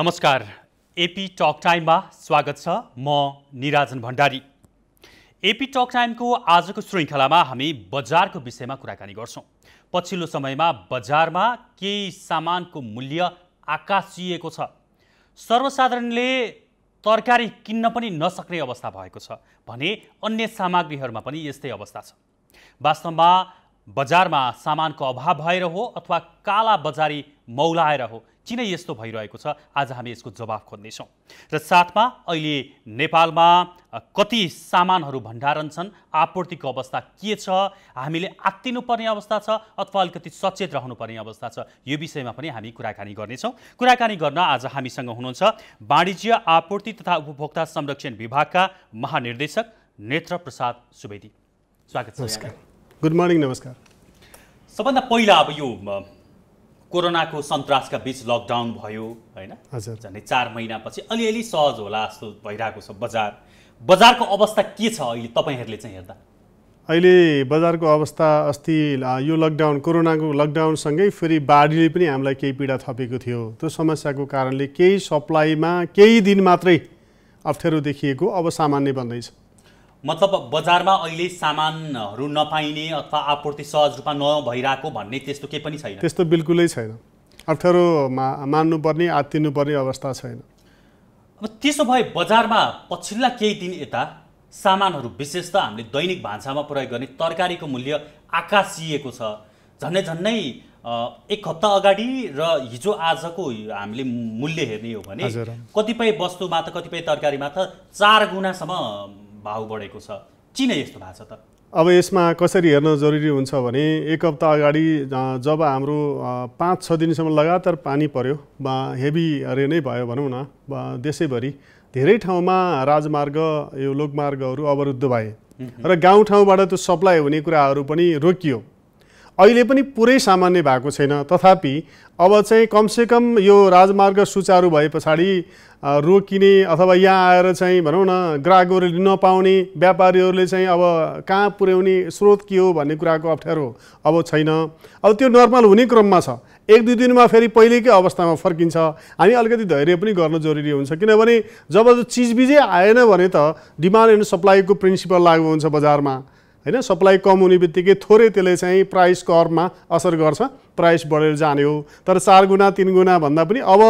नमस्कार AP talk टाइममा स्वागत छ म निराजन भण्डारी एपी टक टाइमको आजको श्रृङ्खलामा हामी बजारको विषयमा कुराकानी गर्छौँ पछिल्लो समयमा बजारमा केही सामानको मूल्य आकाशिएको छ सर्वसाधारणले तरकारी किन्न पनि नसक्ने अवस्था भएको छ भने अन्य सामग्रीहरूमा पनि यस्तै अवस्था छ वास्तवमा बजारमा सामानको अभाव भएर हो अथवा काला बजारी मौलाएर हो किन यस्तो भइरहेको छ आज हामी यसको जवाब खोज्नेछौँ र साथमा अहिले नेपालमा कति सामानहरू भण्डारण छन् आपूर्तिको अवस्था के छ हामीले आत्तिनुपर्ने अवस्था छ अथवा अलिकति सचेत रहनुपर्ने अवस्था छ यो विषयमा पनि हामी कुराकानी गर्नेछौँ कुराकानी गर्न आज हामीसँग हुनुहुन्छ वाणिज्य आपूर्ति तथा उपभोक्ता संरक्षण विभागका महानिर्देशक नेत्र प्रसाद सुवेदी स्वागत छ नमस्कार गुड मर्निङ नमस्कार सबभन्दा पहिला अब यो कोरोनाको सन्तासका बिच लकडाउन भयो होइन झन्डै चार महिनापछि अलिअलि सहज होला जस्तो भइरहेको छ बजार बजारको अवस्था के छ अहिले तपाईँहरूले चाहिँ हेर्दा अहिले बजारको अवस्था अस्ति यो लकडाउन कोरोनाको लकडाउनसँगै फेरि बाढीले पनि हामीलाई केही पीडा थपेको थियो त्यो समस्याको कारणले केही सप्लाईमा केही दिन मात्रै अप्ठ्यारो देखिएको अब सामान्य बन्दैछ मतलब बजारमा अहिले सामानहरू नपाइने अथवा आपूर्ति सहज रूपमा नभइरहेको भन्ने त्यस्तो केही पनि छैन त्यस्तो बिल्कुलै छैन अप्ठ्यारो मा मान्नुपर्ने आत्तिनुपर्ने अवस्था छैन अब त्यसो भए बजारमा पछिल्ला केही दिन यता सामानहरू विशेष त हामीले दैनिक भान्सामा प्रयोग गर्ने तरकारीको मूल्य आकाशिएको छ झन्डै झन्डै एक हप्ता अगाडि र हिजो आजको हामीले मूल्य हेर्ने हो भने कतिपय वस्तुमा त कतिपय तरकारीमा त चार गुणासम्म भाव बढेको छ किन यस्तो भएको छ त अब यसमा कसरी हेर्न जरुरी हुन्छ भने एक हप्ता अगाडि जब हाम्रो पाँच छ दिनसम्म लगातार पानी पर्यो वा हेभी रेनै भयो भनौँ न देशैभरि धेरै ठाउँमा राजमार्ग यो लोकमार्गहरू अवरुद्ध भए र गाउँठाउँबाट त्यो सप्लाई हुने कुराहरू पनि रोकियो अहिले पनि पुरै सामान्य भएको छैन तथापि अब चाहिँ कमसेकम यो राजमार्ग सुचारू भए पछाडि रोकिने अथवा यहाँ आएर चाहिँ भनौँ न ग्राहकहरूले नपाउने व्यापारीहरूले चाहिँ अब कहाँ पुर्याउने स्रोत के हो भन्ने कुराको अप्ठ्यारो अब छैन अब त्यो नर्मल हुने क्रममा छ एक दुई दिनमा फेरि पहिलेकै अवस्थामा फर्किन्छ हामी अलिकति धैर्य पनि गर्न जरुरी हुन्छ किनभने जब चिजबिजै आएन भने त डिमान्ड एन्ड सप्लाईको प्रिन्सिपल लागु हुन्छ बजारमा होइन सप्लाई कम हुने बित्तिकै थोरै त्यसले चाहिँ प्राइस करमा असर गर्छ प्राइस बढेर जाने हो तर चार गुणा तिन गुणा भन्दा पनि अब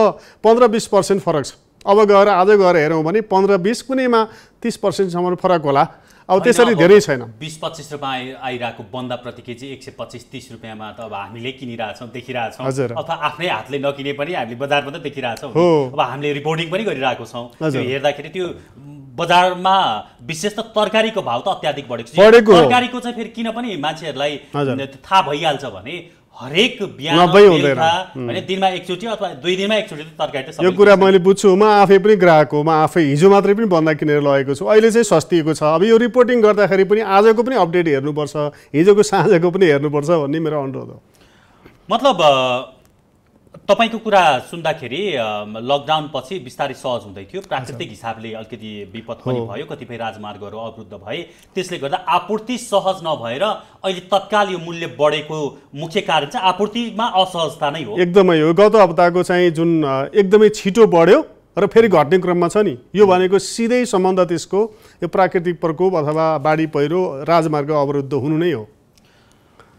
पन्ध्र बिस पर्सेन्ट फरक छ अब गएर आज गएर हेऱ्यौँ भने पन्ध्र बिस कुनैमा तिस पर्सेन्टसम्म फरक होला अब त्यसरी धेरै छैन बिस पच्चिस रुपियाँ आइरहेको बन्दा प्रति केजी एक सय पच्चिस तिस रुपियाँमा त अब हामीले किनिरहेछौँ देखिरहेछौँ अथवा आफ्नै हातले नकिने पनि हामीले बजारमा त देखिरहेछौँ अब हामीले रिपोर्टिङ पनि गरिरहेको छौँ त्यो हेर्दाखेरि त्यो बजारमा विशेष त तरकारीको भाव त अत्याधिक बढेको छ तरकारीको चाहिँ फेरि किन पनि मान्छेहरूलाई थाहा भइहाल्छ भने हरेक बिहान दिनमा एकचोटि अथवा दुई दिनमा एकचोटि तरकारी यो कुरा मैले बुझ्छु म आफै पनि ग्राहक हो म आफै हिजो मात्रै पनि बन्दा किनेर लगेको छु अहिले चाहिँ सस्तिएको छ अब यो रिपोर्टिङ गर्दाखेरि पनि आजको पनि अपडेट हेर्नुपर्छ हिजोको साँझको पनि हेर्नुपर्छ भन्ने मेरो अनुरोध हो मतलब तपाईँको कुरा सुन्दाखेरि लकडाउनपछि बिस्तारै सहज हुँदै थियो प्राकृतिक हिसाबले अलिकति विपद पनि भयो कतिपय राजमार्गहरू अवरुद्ध भए त्यसले गर्दा आपूर्ति सहज नभएर अहिले तत्काल यो मूल्य बढेको मुख्य कारण चाहिँ आपूर्तिमा असहजता नै हो एकदमै हो गत हप्ताको चाहिँ जुन एकदमै छिटो बढ्यो र फेरि घट्ने क्रममा छ नि यो भनेको सिधै सम्बन्ध त्यसको यो प्राकृतिक प्रकोप अथवा बाढी पहिरो राजमार्ग अवरुद्ध हुनु नै हो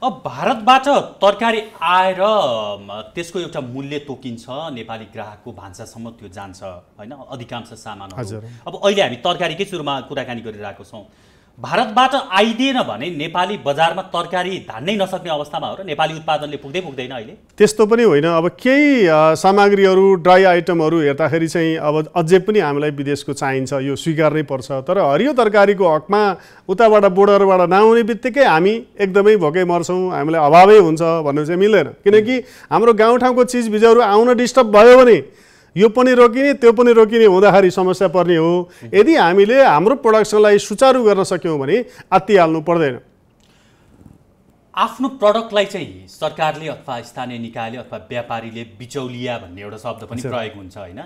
अब भारतबाट तरकारी आएर त्यसको एउटा मूल्य तोकिन्छ नेपाली ग्राहकको भान्सासम्म त्यो जान्छ होइन अधिकांश सामान अब अहिले हामी तरकारीकै सुरुमा कुराकानी गरिरहेको छौँ भारतबाट आइदिएन भने नेपाली बजारमा तरकारी धान्नै नसक्ने अवस्थामा हो र नेपाली उत्पादनले पुग्दै पुग्दैन अहिले त्यस्तो पनि होइन अब केही सामग्रीहरू ड्राई आइटमहरू हेर्दाखेरि चाहिँ अब अझै पनि हामीलाई विदेशको चाहिन्छ यो स्वीकार्नै पर्छ तर हरियो तरकारीको हकमा उताबाट बोर्डरबाट नआउने बित्तिकै हामी एकदमै भोकै मर्छौँ हामीलाई अभावै हुन्छ भन्नु चाहिँ मिल्दैन किनकि हाम्रो गाउँठाउँको चिजबिजहरू आउन डिस्टर्ब भयो भने यो पनि रोकिने त्यो पनि रोकिने हुँदाखेरि समस्या पर्ने हो यदि हामीले हाम्रो प्रडक्सनलाई सुचारू गर्न सक्यौँ भने आत्तिहाल्नु पर्दैन आफ्नो प्रडक्टलाई चाहिँ सरकारले अथवा स्थानीय निकायले अथवा व्यापारीले बिचौलिया भन्ने एउटा शब्द पनि प्रयोग हुन्छ होइन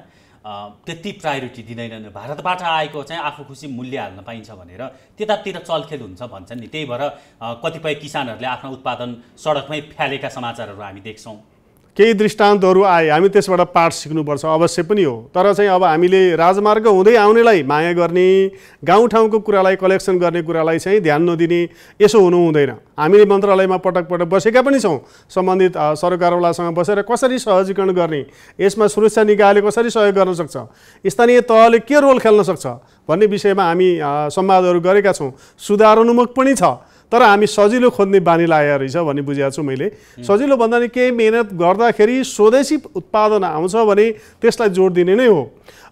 त्यति प्रायोरिटी दिँदैनन् भारतबाट आएको चाहिँ आफू खुसी मूल्य हाल्न पाइन्छ भनेर त्यतातिर चलखेल हुन्छ भन्छन् नि त्यही भएर कतिपय किसानहरूले आफ्नो उत्पादन सडकमै फ्यालेका समाचारहरू हामी देख्छौँ केही दृष्टान्तहरू आए हामी त्यसबाट पाठ सिक्नुपर्छ अवश्य पनि हो तर चाहिँ अब हामीले राजमार्ग हुँदै आउनेलाई माया गर्ने गाउँठाउँको कुरालाई कलेक्सन गर्ने कुरालाई चाहिँ ध्यान नदिने यसो हुनु हुँदैन हामीले मन्त्रालयमा पटक पटक बसेका पनि छौँ सम्बन्धित सरकारवालासँग बसेर कसरी सहजीकरण गर्ने यसमा सुरक्षा निकायले कसरी सहयोग गर्न सक्छ स्थानीय तहले के रोल खेल्न सक्छ भन्ने विषयमा हामी संवादहरू गरेका छौँ सुधारोन्मुख पनि छ तर हामी सजिलो खोज्ने बानी लागेको रहेछ भन्ने बुझेको छु मैले सजिलो भन्दा नि केही मिहिनेत गर्दाखेरि स्वदेशी उत्पादन आउँछ भने त्यसलाई जोड दिने नै हो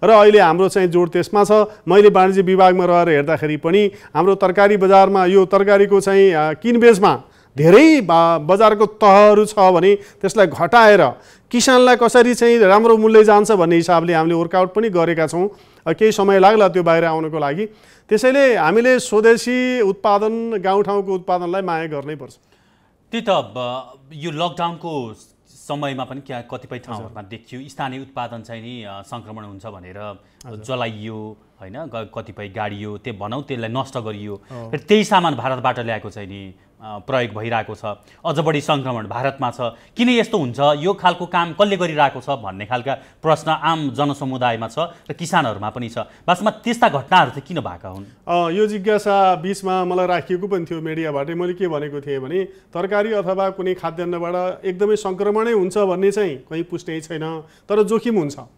र अहिले हाम्रो चाहिँ जोड त्यसमा छ मैले वाणिज्य विभागमा रहेर हेर्दाखेरि पनि हाम्रो तरकारी बजारमा यो तरकारीको चाहिँ किनबेचमा धेरै बजारको तहहरू छ भने त्यसलाई घटाएर किसानलाई कसरी चाहिँ राम्रो मूल्य जान्छ भन्ने हिसाबले हामीले वर्कआउट पनि गरेका छौँ केही समय लाग्ला त्यो बाहिर आउनको लागि त्यसैले हामीले स्वदेशी उत्पादन गाउँठाउँको उत्पादनलाई माया गर्नैपर्छ त्यही त यो लकडाउनको समयमा पनि क्या कतिपय ठाउँहरूमा देखियो स्थानीय उत्पादन चाहिँ नि सङ्क्रमण हुन्छ भनेर जलाइयो होइन कतिपय गाडियो त्यो भनौँ त्यसलाई नष्ट गरियो फेरि त्यही सामान भारतबाट ल्याएको चाहिँ नि प्रयोग भइरहेको छ अझ बढी सङ्क्रमण भारतमा छ किन यस्तो हुन्छ यो खालको काम कसले गरिरहेको छ भन्ने खालका प्रश्न आम जनसमुदायमा छ र किसानहरूमा पनि छ वास्तवमा त्यस्ता घटनाहरू चाहिँ किन भएका हुन् यो जिज्ञासा बिचमा मलाई राखिएको पनि थियो मिडियाबाटै मैले के भनेको थिएँ भने तरकारी अथवा कुनै खाद्यान्नबाट एकदमै सङ्क्रमणै हुन्छ भन्ने चाहिँ कहीँ पुष्टै छैन तर जोखिम हुन्छ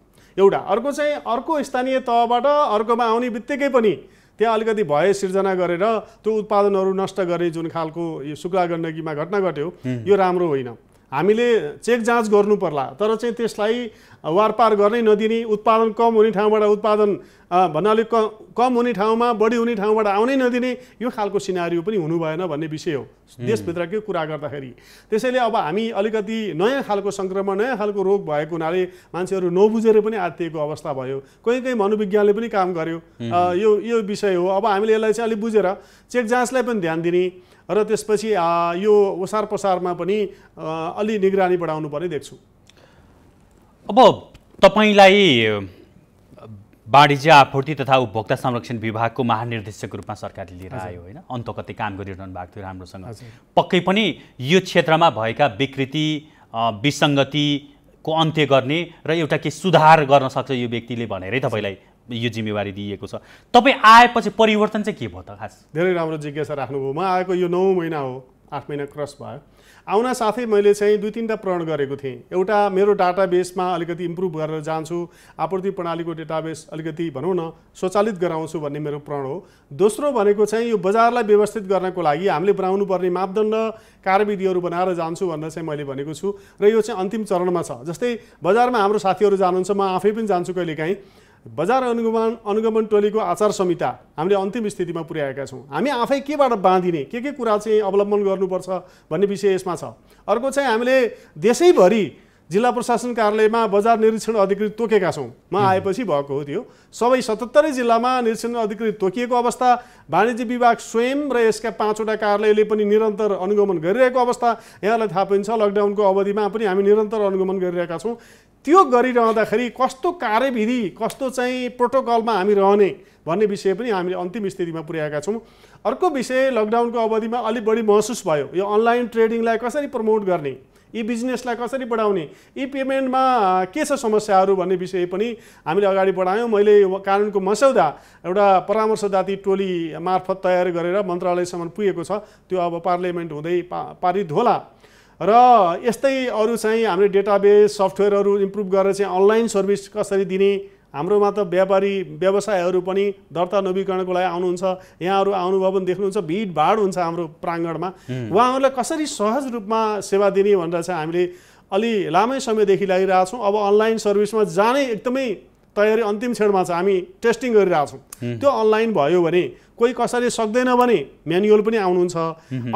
एउटा अर्को चाहिँ अर्को स्थानीय तहबाट अर्कोमा आउने बित्तिकै पनि त्यहाँ अलिकति भए सिर्जना गरेर त्यो उत्पादनहरू नष्ट गरे जुन खालको यो शुक्ला गण्डकीमा घटना घट्यो यो राम्रो होइन हामीले चेक जाँच गर्नु पर्ला तर चाहिँ त्यसलाई वारपार गर्नै नदिने उत्पादन कम हुने ठाउँबाट उत्पादन भन्नाले कम हुने ठाउँमा बढी हुने ठाउँबाट आउनै नदिने यो खालको सिनारी पनि हुनु भएन भन्ने विषय हो देशभित्रकै कुरा गर्दाखेरि त्यसैले अब हामी अलिकति नयाँ खालको सङ्क्रमण नयाँ खालको रोग भएको हुनाले मान्छेहरू नबुझेर पनि आत्तिएको अवस्था भयो कोही कोही मनोविज्ञानले पनि काम गर्यो यो यो विषय हो अब हामीले यसलाई चाहिँ अलिक बुझेर चेक जाँचलाई पनि ध्यान दिने र त्यसपछि यो ओसार पसारमा पनि अलि निगरानी बढाउनु पर्ने देख्छु अब तपाईँलाई वाणिज्य आपूर्ति तथा उपभोक्ता संरक्षण विभागको महानिर्देशकको रूपमा सरकारले लिएर आयो होइन अन्त कति काम गरिरहनु भएको थियो राम्रोसँग पक्कै पनि यो क्षेत्रमा भएका विकृति विसङ्गतिको अन्त्य गर्ने र एउटा के सुधार गर्न सक्छ यो व्यक्तिले भनेरै तपाईँलाई यो जिम्मेवारी दिइएको छ तपाईँ आएपछि परिवर्तन चाहिँ के भयो त खास धेरै राम्रो जिज्ञासा राख्नुभयो म आएको यो नौ महिना हो आठ महिना क्रस भयो आउन साथै मैले चाहिँ दुई तिनवटा प्रण गरेको थिएँ एउटा मेरो डाटाबेसमा अलिकति इम्प्रुभ गरेर जान्छु आपूर्ति प्रणालीको डेटाबेस अलिकति भनौँ न स्वचालित गराउँछु भन्ने मेरो प्रण हो दोस्रो भनेको चाहिँ यो बजारलाई व्यवस्थित गर्नको लागि हामीले बनाउनु पर्ने मापदण्ड कार्यविधिहरू बनाएर जान्छु भनेर चाहिँ मैले भनेको छु र यो चाहिँ अन्तिम चरणमा छ जस्तै बजारमा हाम्रो साथीहरू जानुहुन्छ म आफै पनि जान्छु कहिलेकाहीँ बजार अनुगमन अनुगमन टोलीको आचार संहिता हामीले अन्तिम स्थितिमा पुर्याएका छौँ हामी आफै केबाट बाँधिने के के कुरा चाहिँ अवलम्बन गर्नुपर्छ भन्ने विषय यसमा छ अर्को चाहिँ हामीले देशैभरि जिल्ला प्रशासन कार्यालयमा बजार निरीक्षण अधिकृत तोकेका छौँ म आएपछि भएको हो त्यो सबै सतहत्तरै जिल्लामा निरीक्षण अधिकृत तोकिएको अवस्था वाणिज्य विभाग स्वयं र यसका पाँचवटा कार्यालयले पनि निरन्तर अनुगमन गरिरहेको अवस्था यहाँलाई थाहा पनि छ लकडाउनको अवधिमा पनि हामी निरन्तर अनुगमन गरिरहेका छौँ त्यो गरिरहँदाखेरि कस्तो कार्यविधि कस्तो चाहिँ प्रोटोकलमा हामी रहने भन्ने विषय पनि हामीले अन्तिम स्थितिमा पुर्याएका छौँ अर्को विषय लकडाउनको अवधिमा अलिक बढी महसुस भयो यो अनलाइन ट्रेडिङलाई कसरी प्रमोट गर्ने यी बिजनेसलाई कसरी बढाउने यी पेमेन्टमा के छ समस्याहरू भन्ने विषय पनि हामीले अगाडि बढायौँ मैले कानुनको मस्यौदा एउटा परामर्शदाती टोली मार्फत तयार गरेर मन्त्रालयसम्म पुगेको छ त्यो अब पार्लियामेन्ट हुँदै पा पारित होला र यस्तै अरू चाहिँ हाम्रो डेटाबेस सफ्टवेयरहरू इम्प्रुभ गरेर चाहिँ अनलाइन सर्भिस कसरी दिने हाम्रोमा त व्यापारी व्यवसायहरू पनि दर्ता नवीकरणको लागि आउनुहुन्छ यहाँहरू आउनुभयो भने देख्नुहुन्छ भिडभाड हुन्छ हाम्रो प्राङ्गणमा उहाँहरूलाई कसरी सहज रूपमा सेवा दिने भनेर चाहिँ हामीले अलि लामै समयदेखि लागिरहेछौँ अब अनलाइन सर्भिसमा जानै एकदमै तयारी अन्तिम क्षणमा छ हामी टेस्टिङ गरिरहेछौँ त्यो अनलाइन भयो भने कोही कसैले सक्दैन भने म्यानुअल पनि आउनुहुन्छ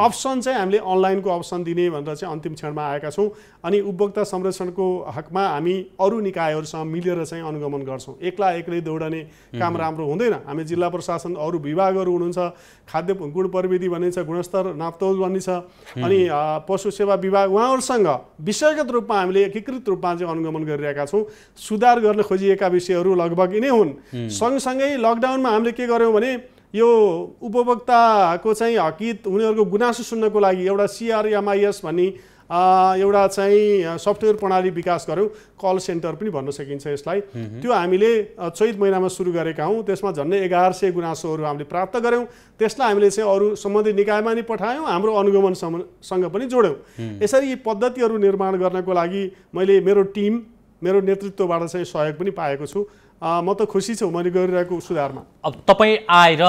अप्सन चाहिँ हामीले अनलाइनको अप्सन दिने भनेर चाहिँ अन्तिम क्षणमा आएका छौँ अनि उपभोक्ता संरक्षणको हकमा हामी अरू निकायहरूसँग मिलेर चाहिँ अनुगमन गर्छौँ एक्ला एक्लै दौडने काम राम्रो हुँदैन हामी जिल्ला प्रशासन अरू विभागहरू हुनुहुन्छ खाद्य गुण प्रविधि भन्ने छ गुणस्तर नाप्तोल भन्ने छ अनि पशु सेवा विभाग उहाँहरूसँग विषयगत रूपमा हामीले एकीकृत रूपमा चाहिँ अनुगमन गरिरहेका छौँ सुधार गर्न खोजिएका विषयहरू लगभग यिनै हुन् सँगसँगै लकडाउन आन्दोलनमा हामीले के गर्यौँ भने यो उपभोक्ताको चाहिँ हकित उनीहरूको गुनासो सुन्नको लागि एउटा सिआरएमआइएस भन्ने एउटा चाहिँ सफ्टवेयर प्रणाली विकास गऱ्यौँ कल सेन्टर पनि भन्न सकिन्छ यसलाई त्यो हामीले चैत महिनामा सुरु गरेका हौँ त्यसमा झन्डै एघार सय गुनासोहरू हामीले प्राप्त गऱ्यौँ त्यसलाई हामीले चाहिँ अरू सम्बन्धित निकायमा नि पठायौँ हाम्रो अनुगमनसँग पनि जोड्यौँ यसरी यी पद्धतिहरू निर्माण गर्नको लागि मैले मेरो टिम मेरो नेतृत्वबाट चाहिँ सहयोग पनि पाएको छु म त खुसी छु मैले गरिरहेको सुधारमा अब तपाईँ आएर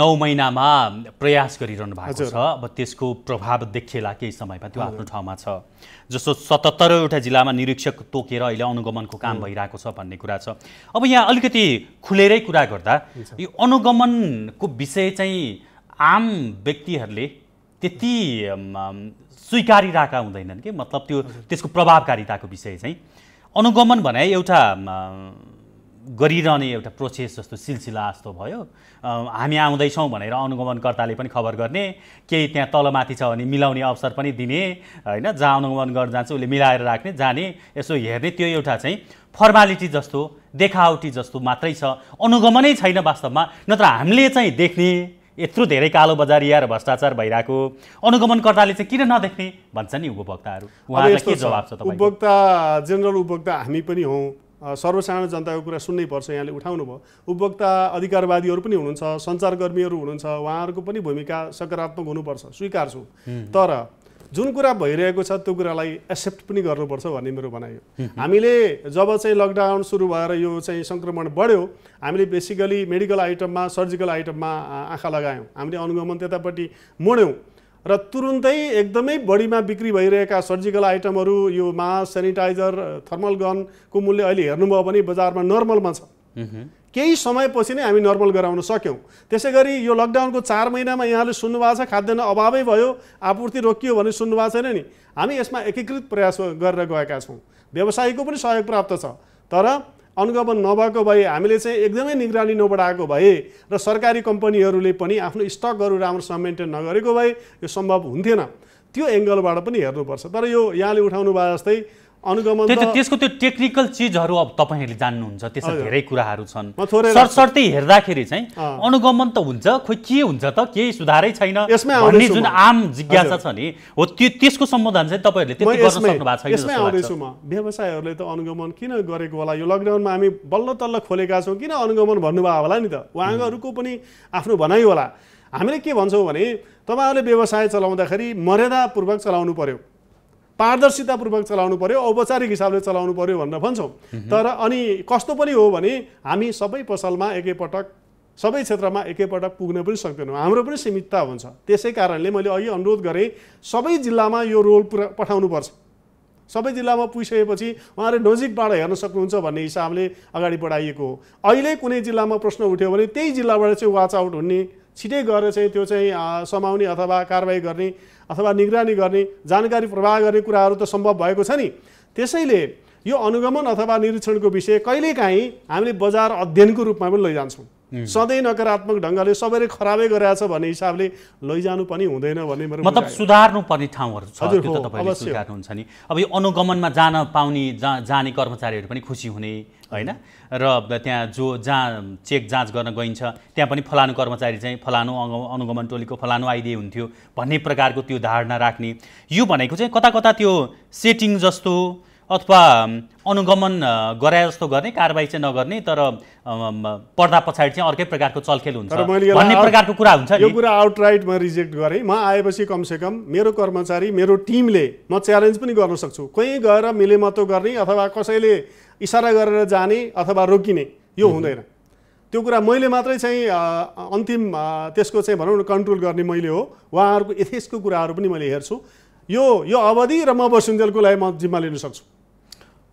नौ महिनामा प्रयास गरिरहनु भएको छ अब त्यसको प्रभाव देखिएला केही समयमा त्यो आफ्नो ठाउँमा छ जस्तो सतहत्तरवटा जिल्लामा निरीक्षक तोकेर अहिले अनुगमनको काम भइरहेको छ भन्ने कुरा छ अब यहाँ अलिकति खुलेरै कुरा गर्दा यो अनुगमनको विषय चाहिँ आम व्यक्तिहरूले त्यति स्वीकारिरहेका हुँदैनन् कि मतलब त्यो त्यसको प्रभावकारिताको विषय चाहिँ अनुगमन भने एउटा गरिरहने एउटा प्रोसेस जस्तो सिलसिला जस्तो भयो हामी आउँदैछौँ भनेर अनुगमनकर्ताले पनि खबर गर्ने केही त्यहाँ तलमाथि छ भने मिलाउने अवसर पनि दिने होइन जहाँ अनुगमन गर्न जान्छ उसले मिलाएर राख्ने जाने यसो हेर्ने त्यो एउटा चाहिँ फर्मालिटी जस्तो देखावटी जस्तो मात्रै छ अनुगमनै छैन वास्तवमा नत्र हामीले चाहिँ देख्ने यत्रो धेरै कालो बजारिया र भ्रष्टाचार भइरहेको अनुगमनकर्ताले चाहिँ किन नदेख्ने भन्छ नि उपभोक्ताहरू उहाँलाई के जवाब छ उपभोक्ता जेनरल उपभोक्ता हामी पनि हौँ सर्वसाधारण जनताको कुरा सुन्नै पर्छ यहाँले उठाउनु भयो उपभोक्ता अधिकारवादीहरू पनि हुनुहुन्छ सञ्चारकर्मीहरू हुनुहुन्छ उहाँहरूको पनि भूमिका सकारात्मक हुनुपर्छ स्वीकार छु तर जुन कुरा भइरहेको छ त्यो कुरालाई एक्सेप्ट पनि गर्नुपर्छ भन्ने मेरो भनाइ हो हामीले जब चाहिँ लकडाउन सुरु भएर यो चाहिँ सङ्क्रमण बढ्यो हामीले बेसिकली मेडिकल आइटममा सर्जिकल आइटममा आँखा लगायौँ हामीले अनुगमन त्यतापट्टि मोड्यौँ र तुरुन्तै एकदमै बढीमा बिक्री भइरहेका सर्जिकल आइटमहरू यो मास्क सेनिटाइजर थर्मल गनको मूल्य अहिले हेर्नुभयो भने बजारमा नर्मलमा छ केही समयपछि नै हामी नर्मल गराउन सक्यौँ त्यसै गरी यो लकडाउनको चार महिनामा यहाँले सुन्नुभएको छ खाद्यान्न अभावै भयो आपूर्ति रोकियो भने सुन्नुभएको छैन नि हामी यसमा एकीकृत प्रयास गरेर गएका छौँ व्यवसायीको पनि सहयोग प्राप्त छ तर अनुगमन नभएको भए हामीले चाहिँ एकदमै निगरानी नबढाएको भए र सरकारी कम्पनीहरूले पनि आफ्नो स्टकहरू राम्रोसँग मेन्टेन नगरेको भए यो सम्भव हुन्थेन त्यो एङ्गलबाट पनि हेर्नुपर्छ तर यो यहाँले उठाउनु भए जस्तै अनुगमन त्यो त्यसको त्यो टेक्निकल चिजहरू अब तपाईँहरूले जान्नुहुन्छ त्यसमा धेरै कुराहरू छन् सरसर्ती हेर्दाखेरि चाहिँ अनुगमन त हुन्छ खोइ के हुन्छ त केही सुधारै छैन भन्ने जुन आम जिज्ञासा छ नि हो त्यो त्यसको समाधान चाहिँ तपाईँहरूले त्यति गर्न सक्नु भएको छैन यसमै आउँदैछु म व्यवसायहरूले त अनुगमन किन गरेको होला यो लकडाउनमा हामी बल्ल तल्ल खोलेका छौँ किन अनुगमन भन्नुभयो होला नि त उहाँहरूको पनि आफ्नो भनाइ होला हामीले के भन्छौँ भने तपाईँहरूले व्यवसाय चलाउँदाखेरि मर्यादापूर्वक चलाउनु पर्यो पारदर्शितापूर्वक चलाउनु पर्यो औपचारिक हिसाबले चलाउनु पर्यो भनेर भन्छौँ तर अनि कस्तो पनि हो भने हामी सबै पसलमा एकैपटक सबै क्षेत्रमा एकैपटक पुग्न पनि सक्दैनौँ हाम्रो पनि सीमितता हुन्छ त्यसै कारणले मैले अघि अनुरोध गरेँ सबै जिल्लामा यो रोल पुरा पठाउनुपर्छ सबै जिल्लामा पुगिसकेपछि उहाँले नजिकबाट हेर्न सक्नुहुन्छ भन्ने हिसाबले अगाडि बढाइएको हो अहिले कुनै जिल्लामा प्रश्न उठ्यो भने त्यही जिल्लाबाट चाहिँ वाच आउट हुने छिटै गएर चाहिँ त्यो चाहिँ समाउने अथवा कारवाही गर्ने अथवा निगरानी गर्ने जानकारी प्रवाह गर्ने कुराहरू त सम्भव भएको छ नि त्यसैले यो अनुगमन अथवा निरीक्षणको विषय कहिलेकाहीँ हामीले बजार अध्ययनको रूपमा पनि लैजान्छौँ सधैँ नकारात्मक ढङ्गले सबैले खराबै छ भन्ने हिसाबले लैजानु पनि हुँदैन भन्ने मतलब सुधार्नु पर्ने ठाउँहरू छ त्यो त तपाईँले नि अब यो अनुगमनमा जान पाउने जा जाने कर्मचारीहरू पनि खुसी हुने होइन र त्यहाँ जो जहाँ चेक जाँच गर्न गइन्छ त्यहाँ पनि फलानु कर्मचारी चाहिँ फलानु अनुगमन टोलीको फलानु आइदिए हुन्थ्यो भन्ने प्रकारको त्यो धारणा राख्ने यो भनेको चाहिँ कता कता त्यो सेटिङ जस्तो अथवा अनुगमन गराए जस्तो गर्ने कारवाही चाहिँ नगर्ने तर पर्दा पछाडि चाहिँ अर्कै प्रकारको चलखेल हुन्छ भन्ने प्रकारको कुरा हुन्छ यो कुरा आउटराइट म रिजेक्ट गरेँ म आएपछि कमसेकम मेरो कर्मचारी मेरो टिमले म च्यालेन्ज पनि गर्न सक्छु कहीँ गएर मिलेमतो गर्ने अथवा कसैले इसारा गरेर जाने अथवा रोकिने यो हुँदैन त्यो कुरा मैले मात्रै चाहिँ अन्तिम त्यसको चाहिँ भनौँ न कन्ट्रोल गर्ने मैले हो उहाँहरूको यथेसको कुराहरू पनि मैले हेर्छु यो यो अवधि र म बसुन्जेलको लागि म जिम्मा लिन सक्छु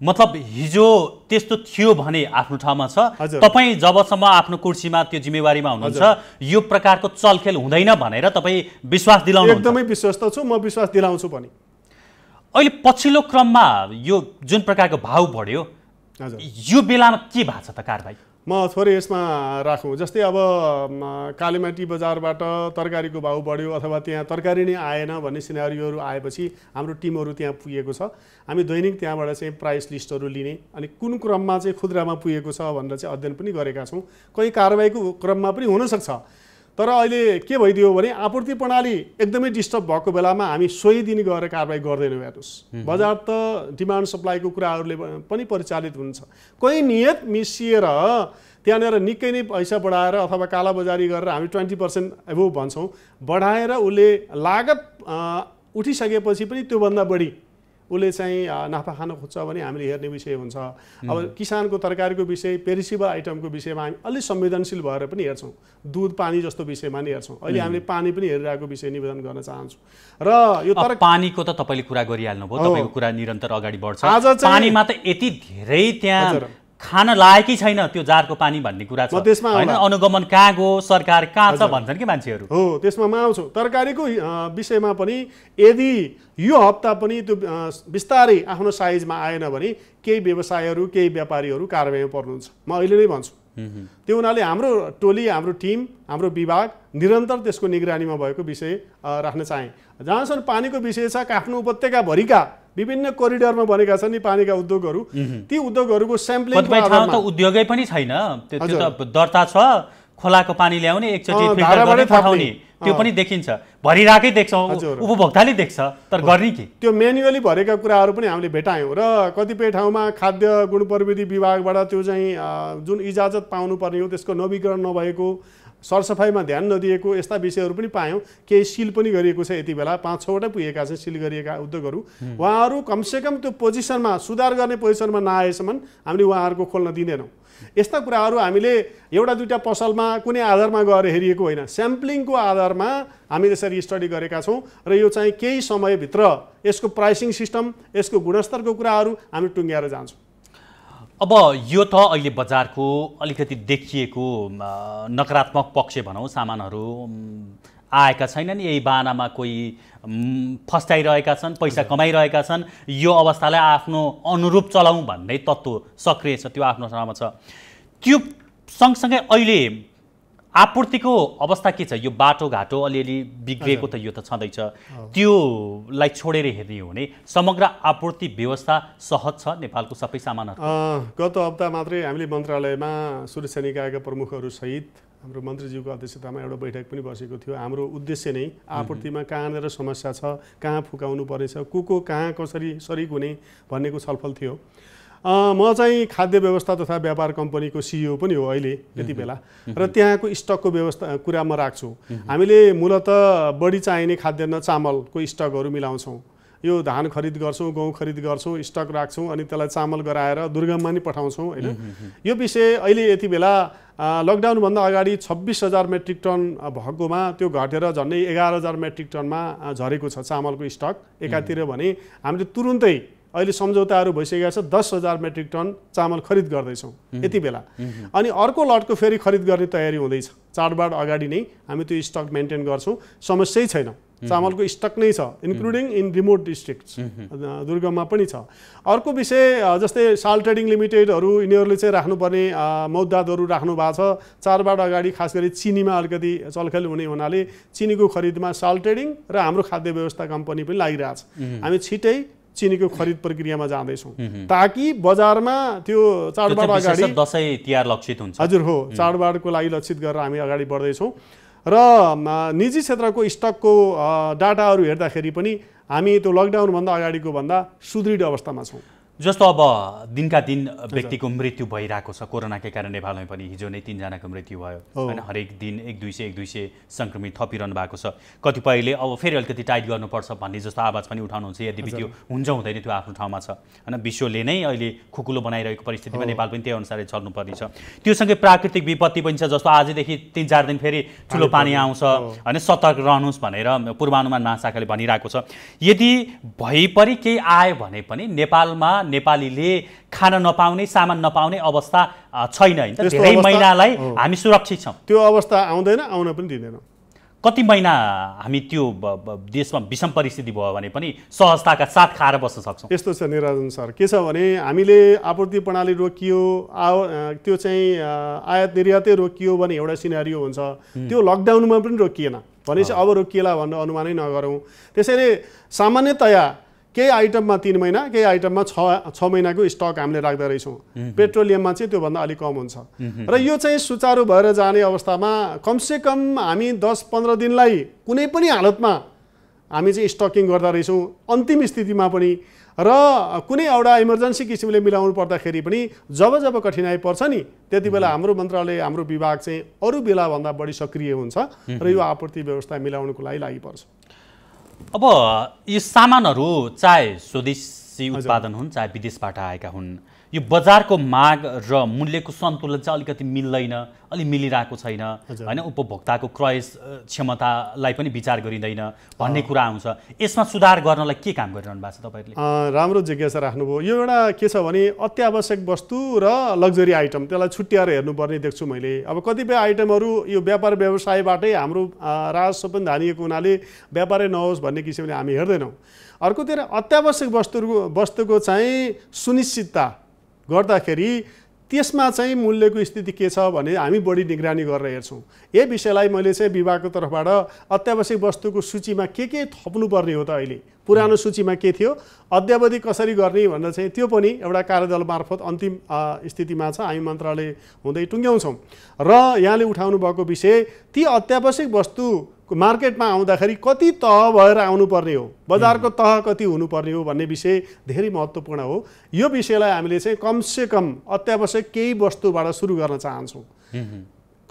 मतलब हिजो त्यस्तो थियो भने आफ्नो ठाउँमा छ तपाईँ जबसम्म आफ्नो कुर्सीमा त्यो जिम्मेवारीमा हुनुहुन्छ यो प्रकारको चलखेल हुँदैन भनेर तपाईँ विश्वास दिलाउनु एकदमै विश्वस्त छु म विश्वास दिलाउँछु पनि अहिले पछिल्लो क्रममा यो जुन प्रकारको भाव बढ्यो यो बेलामा के भएको छ त कारबाही म थोरै यसमा राखौँ जस्तै अब कालीमाटी बजारबाट तरकारीको भाउ बढ्यो अथवा त्यहाँ तरकारी नै आएन भन्ने सिनारीहरू आएपछि हाम्रो टिमहरू त्यहाँ पुगेको छ हामी दैनिक त्यहाँबाट चाहिँ प्राइस लिस्टहरू लिने अनि कुन क्रममा चाहिँ खुद्रामा पुगेको छ भनेर चाहिँ अध्ययन पनि गरेका छौँ कहीँ कारवाहीको क्रममा पनि हुनसक्छ तर अहिले के भइदियो भने आपूर्ति प्रणाली एकदमै डिस्टर्ब भएको बेलामा हामी सोही दिन गएर कारवाही गर्दैनौँ हेर्नुहोस् बजार त डिमान्ड सप्लाईको कुराहरूले पनि परिचालित हुन्छ कोही नियत मिसिएर त्यहाँनिर निकै नै पैसा बढाएर अथवा कालाबजारी गरेर हामी ट्वेन्टी पर्सेन्ट एभो भन्छौँ बढाएर उसले लागत उठिसकेपछि पनि त्योभन्दा बढी उसले चाहिँ नाफा खान खोज्छ भने हामीले हेर्ने विषय हुन्छ अब किसानको तरकारीको विषय पेरिसिबल आइटमको विषयमा हामी अलिक संवेदनशील भएर पनि हेर्छौँ दुध पानी जस्तो विषयमा नि हेर्छौँ अहिले हामीले पानी पनि हेरिरहेको विषय निवेदन गर्न चाहन्छौँ र यो तर पानीको त तपाईँले कुरा गरिहाल्नुभयो तपाईँको कुरा निरन्तर अगाडि बढ्छ पानीमा त यति धेरै त्यहाँ खान लायकै छैन त्यो जारको पानी भन्ने कुरा छ त्यसमा होइन अनुगमन कहाँ गयो सरकार कहाँ छ भन्छन् कि मान्छेहरू हो त्यसमा म आउँछु तरकारीको विषयमा पनि यदि यो हप्ता पनि त्यो बिस्तारै आफ्नो साइजमा आएन भने केही व्यवसायहरू केही व्यापारीहरू कारवाहीमा पर्नुहुन्छ म अहिले नै भन्छु त्यो हुनाले हाम्रो टोली हाम्रो टिम हाम्रो विभाग निरन्तर त्यसको निगरानीमा भएको विषय राख्न चाहे जहाँसम्म पानीको विषय छ काठमाडौँ उपत्यकाभरिका विभिन्न कोरिडोरमा भनेका छन् नि पानीका उद्योगहरू ती उद्योगहरूको स्याम्पलिङ उद्योगै पनि छैन त्यो त दर्ता छ खोलाको पानी ल्याउने एकचोटि पठाउने त्यो पनि देखिन्छ भरिरहेकै देख्छौँ उपभोक्ताले देख्छ तर गर्ने कि त्यो मेन्युअली भरेका कुराहरू पनि हामीले भेटायौँ र कतिपय ठाउँमा खाद्य गुण प्रविधि विभागबाट त्यो चाहिँ जुन इजाजत पाउनुपर्ने हो त्यसको नवीकरण नभएको सरसफाइमा ध्यान नदिएको यस्ता विषयहरू पनि पायौँ केही सिल पनि गरिएको छ यति बेला पाँच छवटै पुगेका छन् सिल गरिएका उद्योगहरू उहाँहरू कमसेकम त्यो पोजिसनमा सुधार गर्ने पोजिसनमा नआएसम्म हामीले उहाँहरूको खोल्न दिँदैनौँ यस्ता कुराहरू हामीले एउटा दुइटा पसलमा कुनै आधारमा गएर हेरिएको होइन स्याम्पलिङको आधारमा हामी यसरी स्टडी गरेका छौँ र यो चाहिँ केही समयभित्र यसको प्राइसिङ सिस्टम यसको गुणस्तरको कुराहरू हामी टुङ्ग्याएर जान्छौँ अब यो त अहिले बजारको अलिकति देखिएको नकारात्मक पक्ष भनौँ सामानहरू आएका छैनन् यही बाहनामा कोही फस्टाइरहेका छन् पैसा कमाइरहेका छन् यो अवस्थालाई आफ्नो अनुरूप चलाउँ भन्ने तत्त्व सक्रिय छ त्यो आफ्नो ठाउँमा छ त्यो सँगसँगै अहिले आपूर्तिको अवस्था के छ यो बाटोघाटो अलिअलि बिग्रिएको त यो त छँदैछ त्योलाई छोडेर हेर्ने हो भने समग्र आपूर्ति व्यवस्था सहज छ नेपालको सबै सामान गत हप्ता मात्रै हामीले मन्त्रालयमा सुरक्षा निकायका प्रमुखहरूसहित हाम्रो मन्त्रीज्यूको अध्यक्षतामा एउटा बैठक पनि बसेको थियो हाम्रो उद्देश्य नै आपूर्तिमा कहाँनिर समस्या छ कहाँ फुकाउनु पर्नेछ को को कहाँ कसरी सरिक हुने भन्नेको छलफल थियो म चाहिँ खाद्य व्यवस्था तथा व्यापार कम्पनीको सिइओ पनि हो अहिले यति बेला र त्यहाँको स्टकको व्यवस्था कुरा म राख्छु हामीले मूलत बढी चाहिने खाद्यान्न चामलको स्टकहरू मिलाउँछौँ यो धान खरिद गर्छौँ गहुँ खरिद गर्छौँ स्टक राख्छौँ अनि त्यसलाई चामल गराएर दुर्गममा नि पठाउँछौँ होइन यो विषय अहिले यति बेला लकडाउनभन्दा अगाडि छब्बिस हजार मेट्रिक टन भएकोमा त्यो घटेर झन्डै एघार हजार मेट्रिक टनमा झरेको छ चामलको स्टक एकातिर भने हामीले तुरुन्तै अहिले सम्झौताहरू भइसकेका छ दस हजार मेट्रिक टन चामल खरिद गर्दैछौँ यति बेला अनि अर्को लटको फेरि खरिद गर्ने तयारी हुँदैछ चाडबाड अगाडि नै हामी त्यो स्टक मेन्टेन गर्छौँ समस्यै छैन चामलको स्टक नै छ इन्क्लुडिङ इन रिमोट डिस्ट्रिक्ट दुर्गममा पनि छ अर्को विषय जस्तै साल ट्रेडिङ लिमिटेडहरू यिनीहरूले चाहिँ राख्नुपर्ने मौदादहरू राख्नु भएको छ चाडबाड अगाडि खास गरी चिनीमा अलिकति चलखेल हुने हुनाले चिनीको खरिदमा साल ट्रेडिङ र हाम्रो खाद्य व्यवस्था कम्पनी पनि लागिरहेछ हामी छिटै चिनीको खरिद प्रक्रियामा जाँदैछौँ ताकि बजारमा त्यो चाडबाड अगाडि दसैँ तिहार लक्षित हुन्छ हजुर हो चाडबाडको लागि लक्षित गरेर हामी अगाडि बढ्दैछौँ र निजी क्षेत्रको स्टकको डाटाहरू हेर्दाखेरि पनि हामी त्यो लकडाउनभन्दा अगाडिको भन्दा सुदृढ अवस्थामा छौँ जस्तो अब दिनका दिन व्यक्तिको मृत्यु भइरहेको छ कोरोनाकै कारण नेपालमै पनि हिजो नै तिनजनाको मृत्यु भयो होइन हरेक दिन एक दुई सय एक दुई सय सङ्क्रमित थपिरहनु भएको छ कतिपयले अब फेरि अलिकति टाइट गर्नुपर्छ भन्ने जस्तो आवाज पनि उठाउनुहुन्छ यद्यपि त्यो हुन्छ हुँदैन त्यो आफ्नो ठाउँमा छ होइन विश्वले नै अहिले खुकुलो बनाइरहेको परिस्थितिमा नेपाल पनि त्यही अनुसारै छ त्योसँगै प्राकृतिक विपत्ति पनि छ जस्तो आजदेखि तिन चार दिन फेरि ठुलो पानी आउँछ होइन सतर्क रहनुहोस् भनेर पूर्वानुमान महाशाखाले भनिरहेको छ यदि भइपरि केही आयो भने पनि नेपालमा नेपालीले खान नपाउने सामान नपाउने अवस्था छैन होइन धेरै महिनालाई हामी सुरक्षित छौँ त्यो अवस्था आउँदैन आउन पनि दिँदैनौँ कति महिना हामी त्यो देशमा विषम परिस्थिति भयो भने पनि सहजताका साथ खाएर बस्न सक्छौँ यस्तो छ निराजन सर के छ भने हामीले आपूर्ति प्रणाली रोकियो आव त्यो चाहिँ आयात निर्यातै रोकियो भने एउटा सिनारियो हुन्छ त्यो लकडाउनमा पनि रोकिएन भनेपछि अब रोकिएला भन्ने अनुमानै नगरौँ त्यसैले सामान्यतया केही आइटममा तिन महिना केही आइटममा छ छ महिनाको स्टक हामीले राख्दो रहेछौँ पेट्रोलियममा चाहिँ त्योभन्दा अलिक कम हुन्छ र यो चाहिँ सुचारु भएर जाने अवस्थामा कमसेकम हामी दस पन्ध्र दिनलाई कुनै पनि हालतमा हामी चाहिँ स्टकिङ गर्दा रहेछौँ अन्तिम स्थितिमा पनि र कुनै एउटा इमर्जेन्सी किसिमले मिलाउनु पर्दाखेरि पनि जब जब कठिनाइ पर्छ नि त्यति बेला हाम्रो मन्त्रालय हाम्रो विभाग चाहिँ अरू बेलाभन्दा बढी सक्रिय हुन्छ र यो आपूर्ति व्यवस्था मिलाउनुको लागि लागि पर्छ अब यी सामानहरू चाहे स्वदेशी उत्पादन हुन् चाहे विदेशबाट आएका हुन् यो बजारको माग र मूल्यको सन्तुलन चाहिँ अलिकति मिल्दैन अलि मिलिरहेको छैन होइन उपभोक्ताको क्रय क्षमतालाई पनि विचार गरिँदैन भन्ने कुरा आउँछ यसमा सुधार गर्नलाई के काम गरिरहनु भएको छ तपाईँहरूले राम्रो जिज्ञासा राख्नुभयो यो एउटा के छ भने अत्यावश्यक वस्तु र लग्जरी आइटम त्यसलाई छुट्याएर हेर्नुपर्ने देख्छु मैले अब कतिपय आइटमहरू यो व्यापार व्यवसायबाटै हाम्रो राजस्व पनि धानिएको हुनाले व्यापारै नहोस् भन्ने किसिमले हामी हेर्दैनौँ अर्कोतिर अत्यावश्यक वस्तुहरूको वस्तुको चाहिँ सुनिश्चितता गर्दाखेरि त्यसमा चाहिँ मूल्यको स्थिति के छ भने हामी बढी निगरानी गरेर हेर्छौँ यही विषयलाई मैले चाहिँ विभागको तर्फबाट अत्यावश्यक वस्तुको सूचीमा के के थप्नुपर्ने हो त अहिले पुरानो सूचीमा के थियो अद्यावधि कसरी गर्ने भनेर चाहिँ त्यो पनि एउटा कार्यदल मार्फत अन्तिम स्थितिमा छ हामी मन्त्रालय हुँदै टुङ्ग्याउँछौँ र यहाँले उठाउनु भएको विषय ती अत्यावश्यक वस्तु मार्केटमा आउँदाखेरि कति तह भएर आउनुपर्ने हो बजारको तह कति हुनुपर्ने हो भन्ने विषय धेरै महत्त्वपूर्ण हो यो विषयलाई हामीले चाहिँ कमसेकम अत्यावश्यक केही वस्तुबाट सुरु गर्न चाहन्छौँ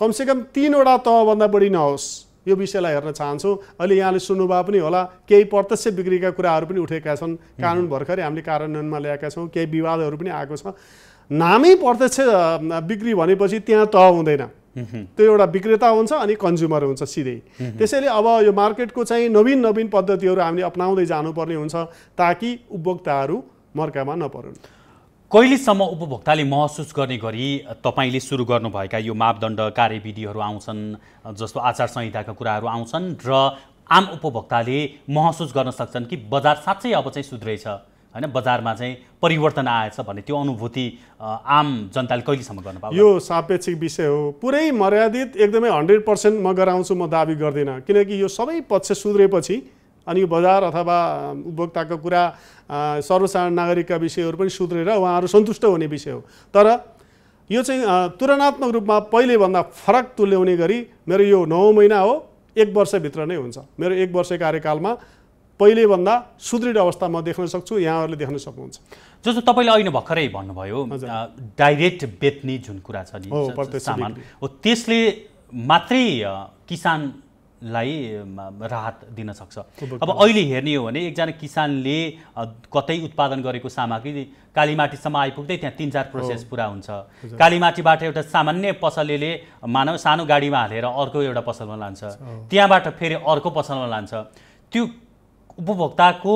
कमसेकम तिनवटा तहभन्दा बढी नहोस् यो विषयलाई हेर्न चाहन्छौँ अहिले यहाँले सुन्नुभयो पनि होला केही प्रत्यक्ष बिक्रीका कुराहरू पनि उठेका छन् कानुन भर्खरै हामीले कार्यान्वयनमा ल्याएका छौँ केही विवादहरू पनि आएको छ नामै प्रत्यक्ष बिक्री भनेपछि त्यहाँ तह हुँदैन त्यो एउटा विक्रेता हुन्छ अनि कन्ज्युमर हुन्छ सिधै त्यसैले अब यो मार्केटको चाहिँ नवीन नवीन पद्धतिहरू हामीले अप्नाउँदै जानुपर्ने हुन्छ ताकि उपभोक्ताहरू मर्कामा नपरुन् कहिलेसम्म उपभोक्ताले महसुस गर्ने गरी तपाईँले सुरु गर्नुभएका यो मापदण्ड कार्यविधिहरू आउँछन् जस्तो आचार संहिताका कुराहरू आउँछन् र आम उपभोक्ताले महसुस गर्न सक्छन् कि बजार साँच्चै अब चाहिँ सुध्रेछ होइन बजारमा चाहिँ परिवर्तन आएछ भन्ने त्यो अनुभूति आम जनताले कहिलेसम्म गर्न पाउँछ यो सापेक्षिक विषय हो पुरै मर्यादित एकदमै हन्ड्रेड पर्सेन्ट म गराउँछु म दावी गर्दिनँ किनकि यो सबै पक्ष सुध्रेपछि अनि यो बजार अथवा उपभोक्ताको कुरा सर्वसाधारण नागरिकका विषयहरू पनि सुध्रेर उहाँहरू सन्तुष्ट हुने विषय हो तर यो चाहिँ तुलनात्मक रूपमा पहिलेभन्दा फरक तुल्याउने गरी मेरो यो नौ महिना हो एक वर्षभित्र नै हुन्छ मेरो एक वर्ष कार्यकालमा पहिलेभन्दा सुदृढ अवस्थामा देख्न सक्छु यहाँहरूले देख्न सक्नुहुन्छ जस्तो तपाईँले अहिले भर्खरै भन्नुभयो डाइरेक्ट बेच्ने जुन कुरा छ नि सामान हो त्यसले मात्रै किसानलाई राहत दिन सक्छ अब अहिले हेर्ने हो भने एकजना किसानले कतै उत्पादन गरेको सामग्री कालीमाटीसम्म आइपुग्दै त्यहाँ तिन चार प्रोसेस पुरा हुन्छ कालीमाटीबाट एउटा सामान्य पसलले मानव सानो गाडीमा हालेर अर्को एउटा पसलमा लान्छ त्यहाँबाट फेरि अर्को पसलमा लान्छ त्यो उपभोक्ताको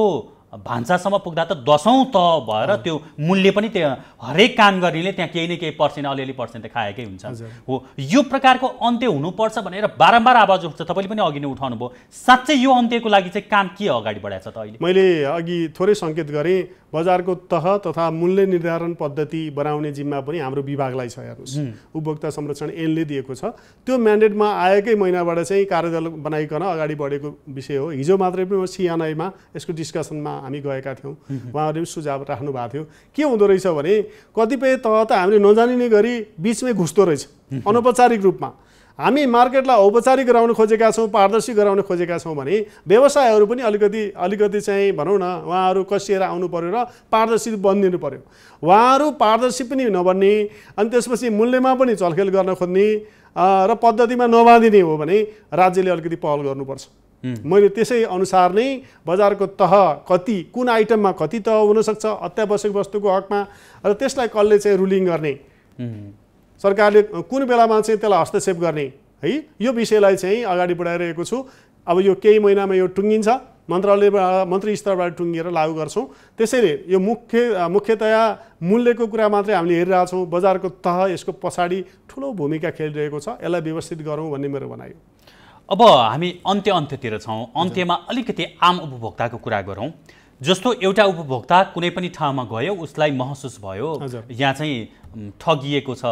भान्सासम्म पुग्दा त दसौँ त भएर त्यो मूल्य पनि त्यहाँ हरेक काम गर्नेले त्यहाँ केही न केही पर्सेन्ट अलिअलि पर्सेन्ट त खाएकै हुन्छ हो यो प्रकारको अन्त्य हुनुपर्छ भनेर बारम्बार आवाज उठ्छ तपाईँले पनि अघि नै उठाउनु भयो साँच्चै यो अन्त्यको लागि चाहिँ काम के अगाडि बढाएको छ त अहिले मैले अघि थोरै सङ्केत गरेँ बजारको तह तथा मूल्य निर्धारण पद्धति बनाउने जिम्मा पनि हाम्रो विभागलाई छ हेर्नुहोस् उपभोक्ता संरक्षण एनले दिएको छ त्यो म्यान्डेटमा आएकै महिनाबाट चाहिँ कार्यदल बनाइकन अगाडि बढेको विषय हो हिजो मात्रै पनि सिएनआईमा यसको डिस्कसनमा हामी गएका थियौँ उहाँहरूले पनि सुझाव राख्नु भएको थियो के हुँदो रहेछ भने कतिपय तह त हामीले नजानिने गरी बिचमै घुस्दो रहेछ अनौपचारिक रूपमा हामी मार्केटलाई औपचारिक गराउन खोजेका छौँ पारदर्शी गराउन खोजेका छौँ भने व्यवसायहरू पनि अलिकति अलिकति चाहिँ भनौँ न उहाँहरू कसिएर आउनु पऱ्यो र पारदर्शी बनिदिनु पऱ्यो उहाँहरू पारदर्शी पनि नबन्ने अनि त्यसपछि मूल्यमा पनि चलखेल गर्न खोज्ने र पद्धतिमा नबाँधिने हो भने राज्यले अलिकति पहल गर्नुपर्छ मैले त्यसै अनुसार नै बजारको तह कति कुन आइटममा कति तह हुनसक्छ अत्यावश्यक वस्तुको हकमा र त्यसलाई कसले चाहिँ रुलिङ गर्ने सरकारले कुन बेलामा चाहिँ त्यसलाई हस्तक्षेप गर्ने है यो विषयलाई चाहिँ अगाडि बढाइरहेको छु अब यो केही महिनामा यो टुङ्गिन्छ मन्त्रालय मन्त्री स्तरबाट टुङ्गिएर लागू गर्छौँ त्यसैले यो मुख्य मुख्यतया मूल्यको कुरा मात्रै हामीले हेरिरहेछौँ बजारको तह यसको पछाडि ठुलो भूमिका खेलिरहेको छ यसलाई व्यवस्थित गरौँ भन्ने मेरो भनाइ अब हामी अन्त्य अन्त्यतिर छौँ अन्त्यमा अलिकति आम उपभोक्ताको कुरा गरौँ जस्तो एउटा उपभोक्ता कुनै पनि ठाउँमा गयो उसलाई महसुस भयो यहाँ चाहिँ ठगिएको छ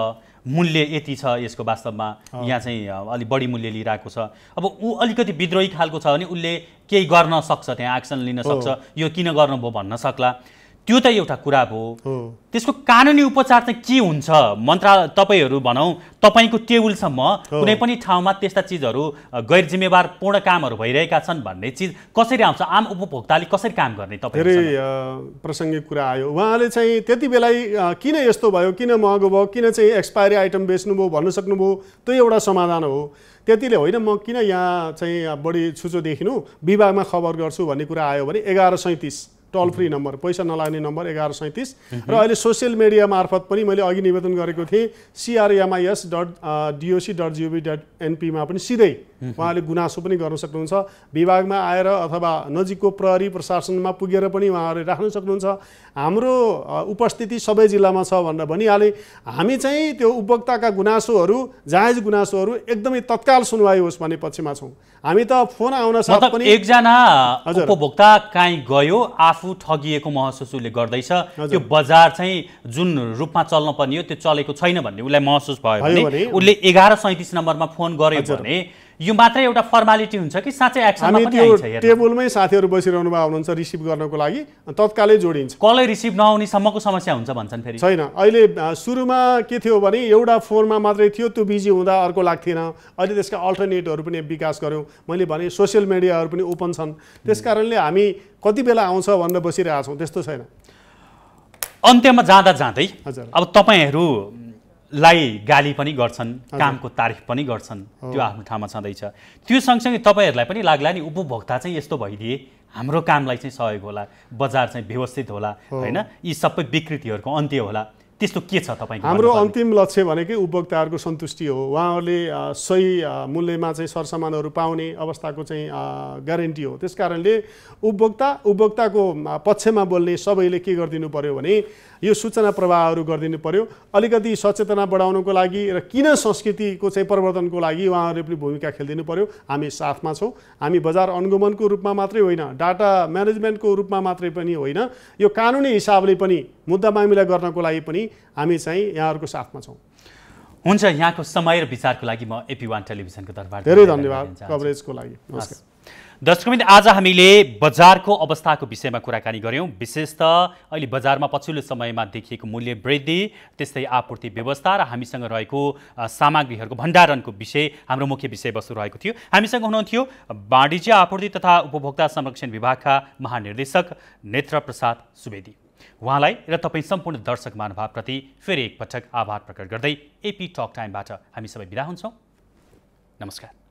मूल्य यति छ यसको वास्तवमा यहाँ चाहिँ अलिक बढी मूल्य लिइरहेको छ अब ऊ अलिकति विद्रोही खालको छ भने उसले केही गर्न सक्छ त्यहाँ एक्सन लिन सक्छ यो किन गर्नुभयो भन्न सक्ला त्यो त एउटा कुरा भयो त्यसको कानुनी उपचार चाहिँ के हुन्छ मन्त्रालय तपाईँहरू भनौँ तपाईँको टेबुलसम्म कुनै पनि ठाउँमा त्यस्ता चिजहरू गैर जिम्मेवार पूर्ण कामहरू भइरहेका छन् भन्ने चिज कसरी आउँछ आम उपभोक्ताले कसरी काम गर्ने तपाईँ धेरै कुरा आयो उहाँले चाहिँ त्यति बेलै किन यस्तो भयो किन महँगो भयो किन चाहिँ एक्सपायरी आइटम बेच्नुभयो भन्न सक्नुभयो त्यो एउटा समाधान हो त्यतिले होइन म किन यहाँ चाहिँ बढी छुचो देखिनु विभागमा खबर गर्छु भन्ने कुरा आयो भने एघार सैँतिस टोल फ्री नम्बर पैसा नलाग्ने नम्बर एघार सैँतिस र अहिले सोसियल मिडिया मार्फत पनि मैले अघि निवेदन गरेको थिएँ CRMIS dot DOC dot GOV dot एनपीमा पनि सिधै उहाँले गुनासो पनि गर्न सक्नुहुन्छ विभागमा आएर अथवा नजिकको प्रहरी प्रशासनमा पुगेर पनि उहाँहरूले राख्न सक्नुहुन्छ हाम्रो उपस्थिति सबै जिल्लामा छ भनेर भनिहालेँ हामी चाहिँ त्यो उपभोक्ताका गुनासोहरू जायज गुनासोहरू एकदमै तत्काल सुनवाई होस् भन्ने पक्षमा छौँ हामी त फोन आउन साथ पनि एकजना उपभोक्ता काहीँ गयो आफू आफू ठगिएको महसुस उसले गर्दैछ त्यो बजार चाहिँ जुन रूपमा चल्न पर्ने हो त्यो चलेको छैन भन्ने उसलाई महसुस भयो भने उसले एघार सैँतिस नम्बरमा फोन गर्यो भने यो मात्रै एउटा फर्मालिटी हुन्छ कि साँच्चै एक्सनमा पनि टेबलमै साथीहरू बसिरहनु भएको हुनुहुन्छ रिसिभ गर्नको लागि तत्कालै जोडिन्छ कलै रिसिभ नआउनेसम्मको समस्या हुन्छ भन्छन् फेरि छैन अहिले सुरुमा के थियो भने एउटा फोनमा मात्रै थियो त्यो बिजी हुँदा अर्को लाग्थेन अहिले त्यसका अल्टरनेटहरू पनि विकास गऱ्यौँ मैले भने सोसियल मिडियाहरू पनि ओपन छन् त्यस कारणले हामी कति बेला आउँछ भनेर बसिरहेको छौँ त्यस्तो छैन अन्त्यमा जाँदा जाँदै हजुर अब तपाईँहरू लाई गाली पनि गर्छन् कामको तारिफ पनि गर्छन् त्यो आफ्नो ठाउँमा छँदैछ त्यो सँगसँगै तपाईँहरूलाई पनि लाग्ला नि उपभोक्ता चाहिँ यस्तो भइदिए हाम्रो कामलाई चाहिँ सहयोग होला बजार चाहिँ व्यवस्थित होला होइन यी सबै विकृतिहरूको अन्त्य होला त्यस्तो के छ तपाईँ हाम्रो अन्तिम लक्ष्य भनेकै उपभोक्ताहरूको सन्तुष्टि हो उहाँहरूले सही मूल्यमा चाहिँ सरसामानहरू पाउने अवस्थाको चाहिँ ग्यारेन्टी हो त्यस उपभोक्ता उपभोक्ताको पक्षमा बोल्ने सबैले के गरिदिनु पऱ्यो भने यो सूचना प्रवाहहरू गरिदिनु पर्यो अलिकति सचेतना बढाउनको लागि र किन संस्कृतिको चाहिँ परिवर्तनको लागि उहाँहरूले पनि भूमिका खेलिदिनु पर्यो हामी साथमा छौँ हामी बजार अनुगमनको रूपमा मात्रै होइन डाटा म्यानेजमेन्टको रूपमा मात्रै पनि होइन यो कानुनी हिसाबले पनि मुद्दा मामिला गर्नको लागि पनि हामी चाहिँ यहाँहरूको साथमा छौँ हुन्छ यहाँको समय र विचारको लागि म एपी वान टेलिभिजनको तर्फबाट धेरै धन्यवाद कभरेजको लागि नमस्कार दर्शकबिन आज हामीले बजारको अवस्थाको विषयमा कुराकानी गऱ्यौँ विशेष त अहिले बजारमा पछिल्लो समयमा देखिएको मूल्य वृद्धि त्यस्तै आपूर्ति व्यवस्था र हामीसँग रहेको सामग्रीहरूको भण्डारणको विषय हाम्रो मुख्य विषयवस्तु रहेको थियो हामीसँग हुनुहुन्थ्यो वाणिज्य आपूर्ति तथा उपभोक्ता संरक्षण विभागका महानिर्देशक नेत्र प्रसाद सुवेदी उहाँलाई र तपाईँ सम्पूर्ण दर्शक महानुभावप्रति फेरि एकपटक आभार प्रकट गर्दै एपी टक टाइमबाट हामी सबै बिदा हुन्छौँ नमस्कार